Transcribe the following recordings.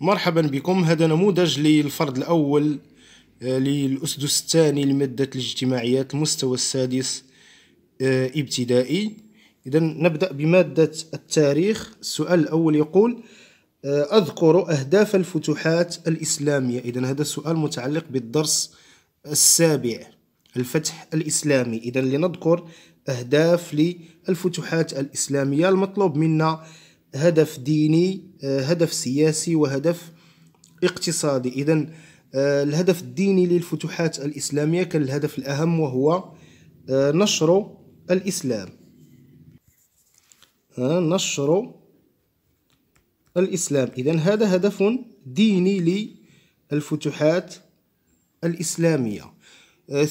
مرحبا بكم هذا نموذج للفرد الأول آه، للأسدس الثاني لمادة الاجتماعيات المستوى السادس آه، ابتدائي إذا نبدأ بمادة التاريخ السؤال الأول يقول آه، أذكر أهداف الفتوحات الإسلامية إذا هذا السؤال متعلق بالدرس السابع الفتح الإسلامي إذا لنذكر أهداف للفتوحات الإسلامية المطلوب منا هدف ديني آه، هدف سياسي وهدف اقتصادي إذا آه، الهدف الديني للفتوحات الإسلامية كان الهدف الأهم وهو آه، نشر الإسلام نشر الإسلام إذا هذا هدف ديني للفتوحات الإسلامية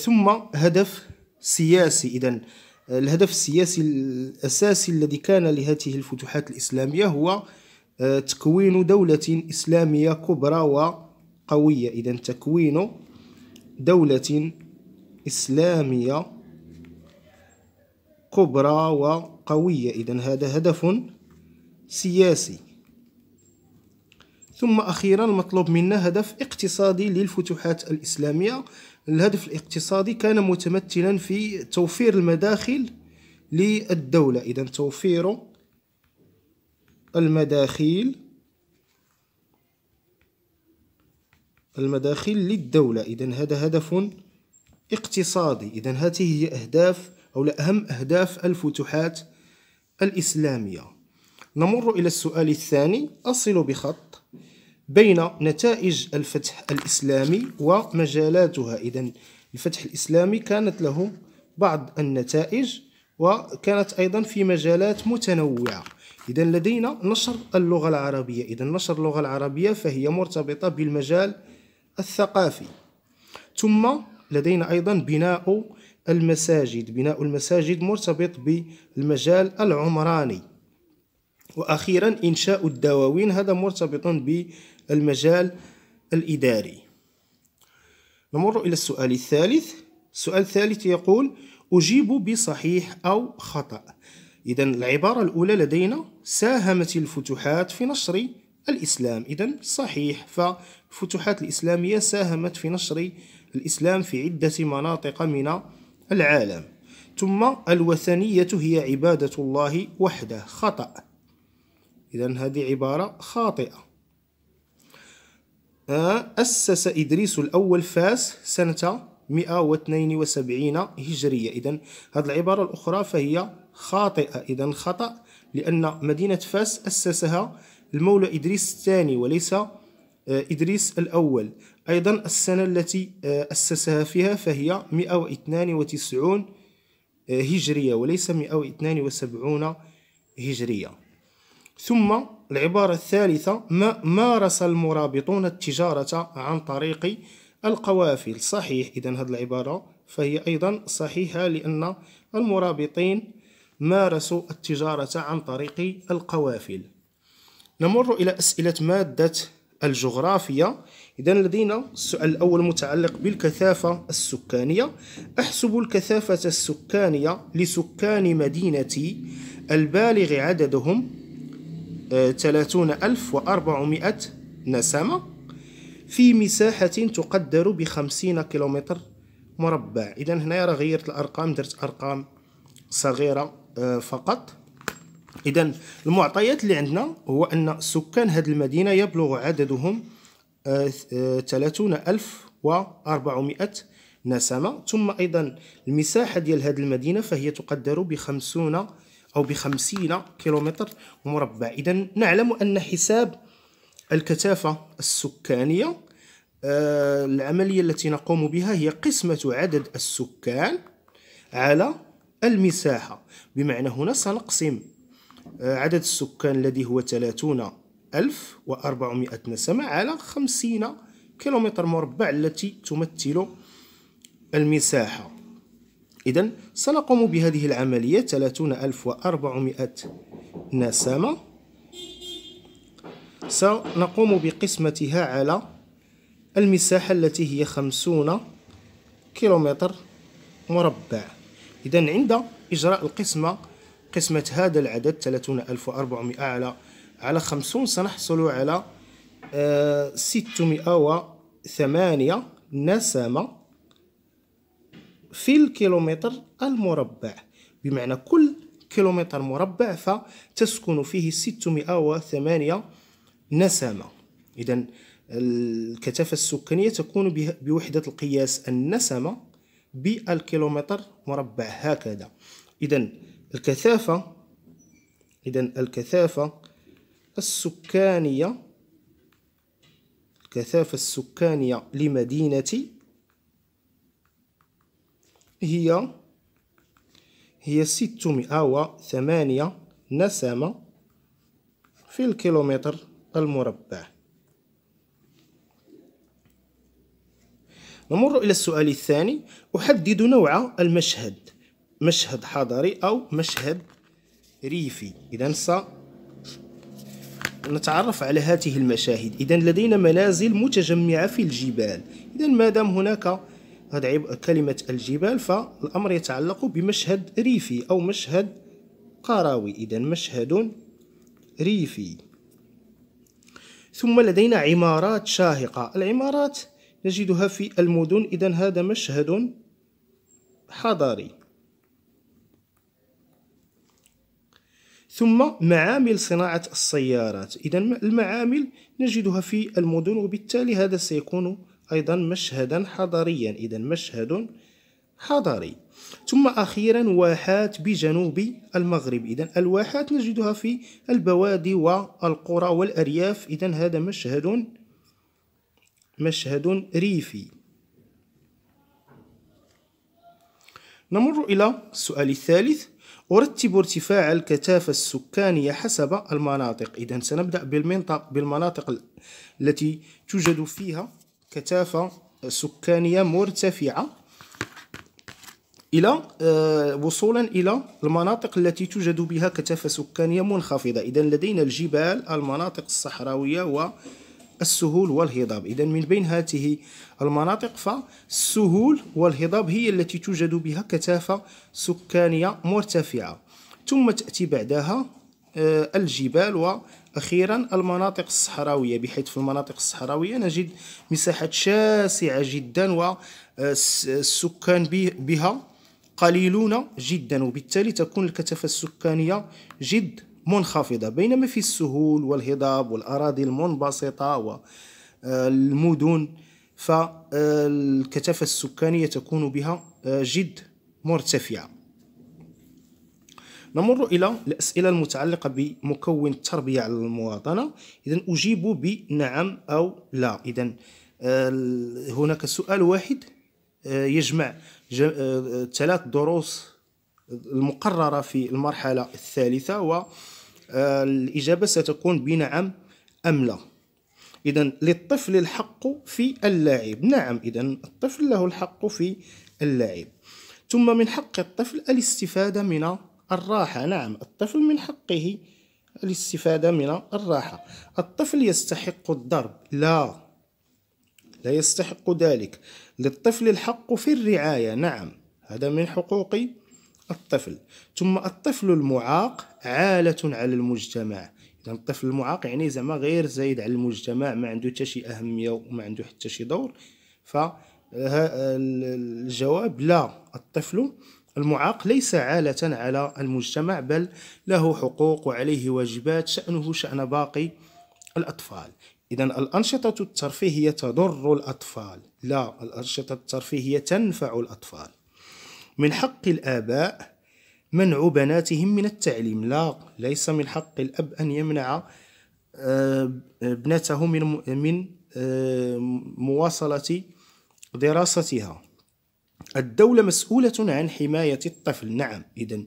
ثم هدف سياسي إذا الهدف السياسي الأساسي الذي كان لهذه الفتوحات الإسلامية هو آه، تكوين دولة إسلامية كبرى وقوية إذا تكوين دولة إسلامية كبرى وقوية إذا هذا هدف سياسي ثم أخيرا مطلوب منا هدف اقتصادي للفتوحات الإسلامية الهدف الاقتصادي كان متمثلا في توفير المداخل للدولة إذا توفير المداخل المداخل للدولة إذا هذا هدف اقتصادي إذا هذه هي أهداف أو أهم أهداف الفتوحات الإسلامية نمر إلى السؤال الثاني أصل بخط بين نتائج الفتح الإسلامي ومجالاتها إذا الفتح الإسلامي كانت له بعض النتائج وكانت أيضا في مجالات متنوعة إذا لدينا نشر اللغة العربية إذا نشر اللغة العربية فهي مرتبطة بالمجال الثقافي ثم لدينا أيضا بناء المساجد بناء المساجد مرتبط بالمجال العمراني وأخيرا إنشاء الدواوين هذا مرتبط ب المجال الإداري نمر إلى السؤال الثالث السؤال الثالث يقول أجيب بصحيح أو خطأ إذا العبارة الأولى لدينا ساهمت الفتوحات في نشر الإسلام إذا صحيح فالفتوحات الإسلامية ساهمت في نشر الإسلام في عدة مناطق من العالم ثم الوثنية هي عبادة الله وحده خطأ إذا هذه عبارة خاطئة أه، أسس إدريس الأول فاس سنة 172 هجرية إذا هذه العبارة الأخرى فهي خاطئة إذا خطأ لأن مدينة فاس أسسها المولى إدريس الثاني وليس أه، إدريس الأول أيضا السنة التي أه، أسسها فيها فهي 192 هجرية وليس 172 هجرية ثم العبارة الثالثة ما مارس المرابطون التجارة عن طريق القوافل صحيح إذا هذه العبارة فهي أيضا صحيحة لأن المرابطين مارسوا التجارة عن طريق القوافل نمر إلى أسئلة مادة الجغرافيا إذا لدينا السؤال الأول متعلق بالكثافة السكانية أحسب الكثافة السكانية لسكان مدينتي البالغ عددهم 30 ألف وأربعمائة نسمة في مساحة تقدر بخمسين كيلومتر مربع إذا هنا راه غيرت الأرقام درت أرقام صغيرة آه، فقط إذا المعطيات اللي عندنا هو أن سكان هذه المدينة يبلغ عددهم آه، آه، ثلاثون ألف وأربعمائة نسمة ثم أيضا المساحة ديال هذه المدينة فهي تقدر بخمسون أو بخمسين كيلومتر مربع إذا نعلم أن حساب الكثافة السكانية آه، العملية التي نقوم بها هي قسمة عدد السكان على المساحة بمعنى هنا سنقسم آه، عدد السكان الذي هو 30 ألف وأربعمائة نسمة على خمسين كيلومتر مربع التي تمثل المساحة إذا سنقوم بهذه العملية 30400 نسمة سنقوم بقسمتها على المساحة التي هي 50 كيلومتر مربع إذا عند إجراء القسمة قسمة هذا العدد 30400 على على 50 سنحصل على 608 آه، نسمة في الكيلومتر المربع بمعنى كل كيلومتر مربع فتسكن فيه 608 نسمة إذا الكثافة السكانية تكون بوحدة القياس النسمة بالكيلومتر مربع هكذا إذا الكثافة إذا الكثافة السكانية الكثافة السكانية لمدينة هي هي ستمائة وثمانية نسمة في الكيلومتر المربع نمر إلى السؤال الثاني أحدد نوع المشهد مشهد حضري أو مشهد ريفي إذا سنتعرف على هذه المشاهد إذا لدينا منازل متجمعة في الجبال إذا ما دام هناك هذا عب... كلمة الجبال فالأمر يتعلق بمشهد ريفي أو مشهد قروي إذا مشهد ريفي ثم لدينا عمارات شاهقة العمارات نجدها في المدن إذا هذا مشهد حضاري ثم معامل صناعة السيارات إذا المعامل نجدها في المدن وبالتالي هذا سيكون أيضا مشهدا حضريا إذا مشهد حضري ثم أخيرا واحات بجنوب المغرب إذا الواحات نجدها في البوادي والقرى والأرياف إذا هذا مشهد مشهد ريفي نمر إلى السؤال الثالث أرتب ارتفاع الكثافة السكانية حسب المناطق إذا سنبدأ بالمنطق بالمناطق التي توجد فيها كثافة سكانية مرتفعة إلى آه، وصولا إلى المناطق التي توجد بها كثافة سكانية منخفضة إذا لدينا الجبال المناطق الصحراوية والسهول والهضاب إذا من بين هذه المناطق فالسهول والهضاب هي التي توجد بها كثافة سكانية مرتفعة ثم تأتي بعدها آه، الجبال وأخيرا المناطق الصحراوية بحيث في المناطق الصحراوية نجد مساحات شاسعة جدا والسكان بها قليلون جدا وبالتالي تكون الكثافة السكانية جد منخفضة بينما في السهول والهضاب والأراضي المنبسطة والمدن فالكثافة السكانية تكون بها جد مرتفعة نمر إلى الأسئلة المتعلقة بمكون التربية على المواطنة إذا أجيب بنعم أو لا إذا آه، هناك سؤال واحد آه، يجمع آه، ثلاث دروس المقررة في المرحلة الثالثة والإجابة ستكون بنعم أم لا إذا للطفل الحق في اللعب نعم إذا الطفل له الحق في اللعب ثم من حق الطفل الاستفادة من الراحة نعم الطفل من حقه الاستفادة من الراحة الطفل يستحق الضرب لا لا يستحق ذلك للطفل الحق في الرعاية نعم هذا من حقوق الطفل ثم الطفل المعاق عالة على المجتمع إذا الطفل المعاق يعني زعما غير زايد على المجتمع ما عنده حتى شي أهمية وما عنده حتى شي دور ف الجواب لا الطفل المعاق ليس عالة على المجتمع بل له حقوق وعليه واجبات شأنه شأن باقي الأطفال إذا الأنشطة الترفيهية تضر الأطفال لا الأنشطة الترفيهية تنفع الأطفال من حق الآباء منع بناتهم من التعليم لا ليس من حق الأب أن يمنع آه، ابنته من آه، مواصلة دراستها الدولة مسؤولة عن حماية الطفل نعم إذا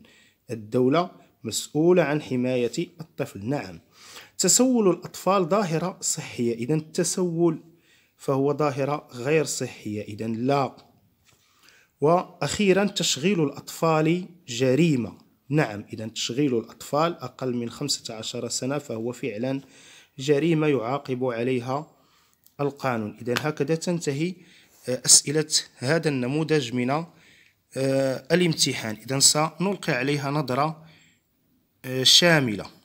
الدولة مسؤولة عن حماية الطفل نعم تسول الأطفال ظاهرة صحية إذا التسول فهو ظاهرة غير صحية إذا لا وأخيرا تشغيل الأطفال جريمة نعم إذا تشغيل الأطفال أقل من 15 سنة فهو فعلا جريمة يعاقب عليها القانون إذا هكذا تنتهي أسئلة هذا النموذج من آه، الامتحان إذا سنلقي عليها نظرة آه، شاملة